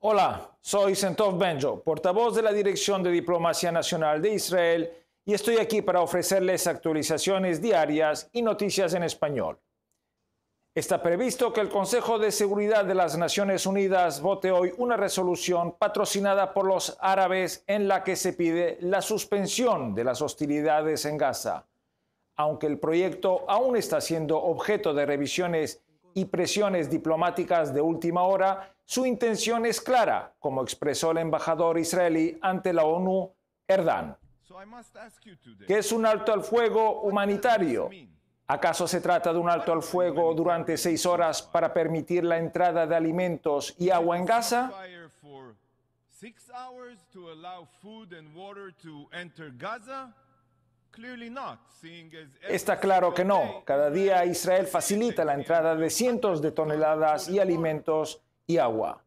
Hola, soy Sentov Benjo, portavoz de la Dirección de Diplomacia Nacional de Israel, y estoy aquí para ofrecerles actualizaciones diarias y noticias en español. Está previsto que el Consejo de Seguridad de las Naciones Unidas vote hoy una resolución patrocinada por los árabes en la que se pide la suspensión de las hostilidades en Gaza. Aunque el proyecto aún está siendo objeto de revisiones y presiones diplomáticas de última hora, su intención es clara, como expresó el embajador israelí ante la ONU, Erdan, que es un alto al fuego humanitario. ¿Acaso se trata de un alto al fuego durante seis horas para permitir la entrada de alimentos y agua en Gaza? Está claro que no. Cada día Israel facilita la entrada de cientos de toneladas y alimentos y agua.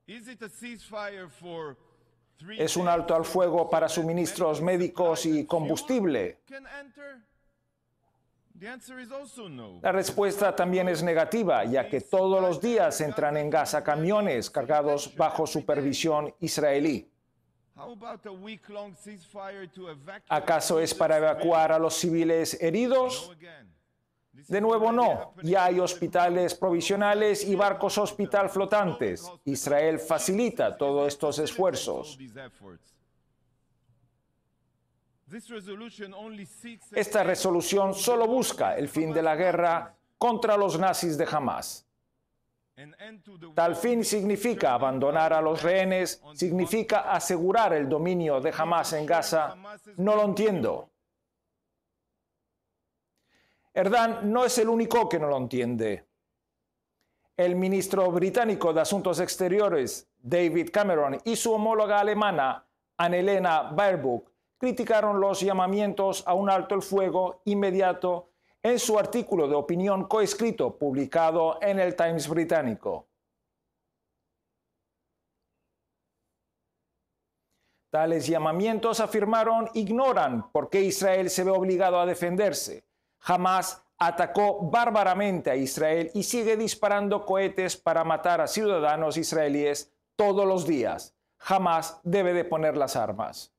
Es un alto al fuego para suministros médicos y combustible. La respuesta también es negativa, ya que todos los días entran en Gaza camiones cargados bajo supervisión israelí. ¿Acaso es para evacuar a los civiles heridos? De nuevo no, ya hay hospitales provisionales y barcos hospital flotantes. Israel facilita todos estos esfuerzos. Esta resolución solo busca el fin de la guerra contra los nazis de Hamas. Tal fin significa abandonar a los rehenes, significa asegurar el dominio de Hamas en Gaza. No lo entiendo. Erdán no es el único que no lo entiende. El ministro británico de Asuntos Exteriores, David Cameron, y su homóloga alemana, Annelena Baerbock, criticaron los llamamientos a un alto el fuego inmediato en su artículo de opinión coescrito publicado en el Times británico. Tales llamamientos, afirmaron, ignoran por qué Israel se ve obligado a defenderse. Jamás atacó bárbaramente a Israel y sigue disparando cohetes para matar a ciudadanos israelíes todos los días. Jamás debe de poner las armas.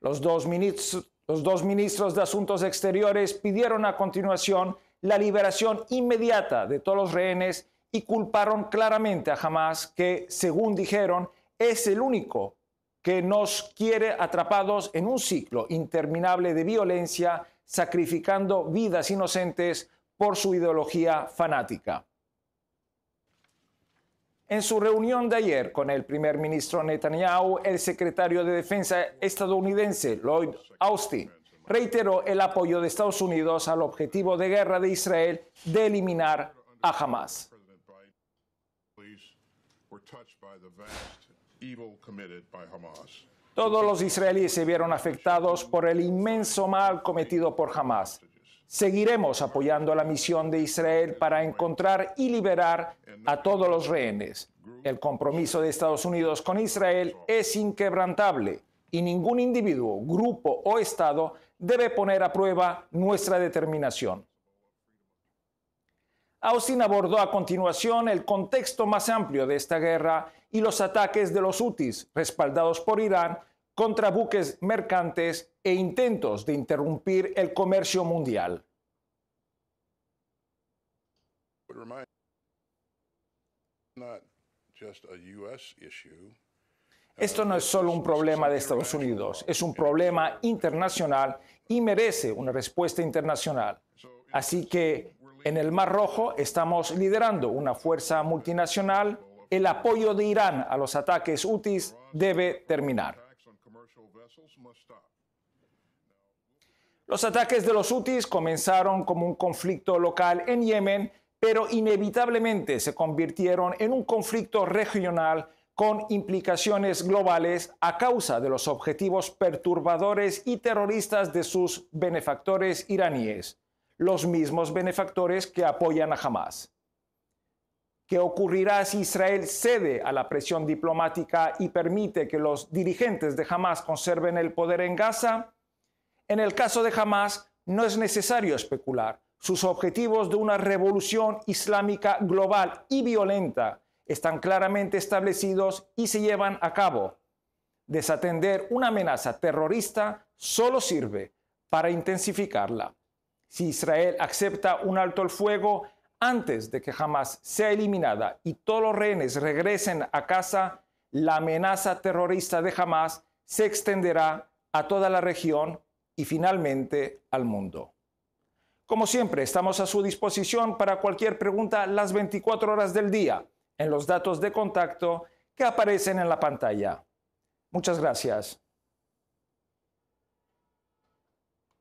Los dos ministros los dos ministros de Asuntos Exteriores pidieron a continuación la liberación inmediata de todos los rehenes y culparon claramente a Hamas, que, según dijeron, es el único que nos quiere atrapados en un ciclo interminable de violencia, sacrificando vidas inocentes por su ideología fanática. En su reunión de ayer con el primer ministro Netanyahu, el secretario de Defensa estadounidense Lloyd Austin reiteró el apoyo de Estados Unidos al objetivo de guerra de Israel de eliminar a Hamas. Todos los israelíes se vieron afectados por el inmenso mal cometido por Hamas Seguiremos apoyando la misión de Israel para encontrar y liberar a todos los rehenes. El compromiso de Estados Unidos con Israel es inquebrantable y ningún individuo, grupo o Estado debe poner a prueba nuestra determinación. Austin abordó a continuación el contexto más amplio de esta guerra y los ataques de los Houthis respaldados por Irán contra buques mercantes e intentos de interrumpir el comercio mundial. Esto no uh, es solo un problema de Estados Unidos, es un problema internacional y merece una respuesta internacional. Así que en el Mar Rojo estamos liderando una fuerza multinacional. El apoyo de Irán a los ataques UTIs debe terminar. Los ataques de los hutis comenzaron como un conflicto local en Yemen, pero inevitablemente se convirtieron en un conflicto regional con implicaciones globales a causa de los objetivos perturbadores y terroristas de sus benefactores iraníes, los mismos benefactores que apoyan a Hamas. ¿Qué ocurrirá si Israel cede a la presión diplomática y permite que los dirigentes de Hamas conserven el poder en Gaza? En el caso de Hamas, no es necesario especular. Sus objetivos de una revolución islámica global y violenta están claramente establecidos y se llevan a cabo. Desatender una amenaza terrorista solo sirve para intensificarla. Si Israel acepta un alto el fuego, antes de que Hamas sea eliminada y todos los rehenes regresen a casa, la amenaza terrorista de Hamas se extenderá a toda la región y finalmente al mundo. Como siempre, estamos a su disposición para cualquier pregunta las 24 horas del día en los datos de contacto que aparecen en la pantalla. Muchas gracias.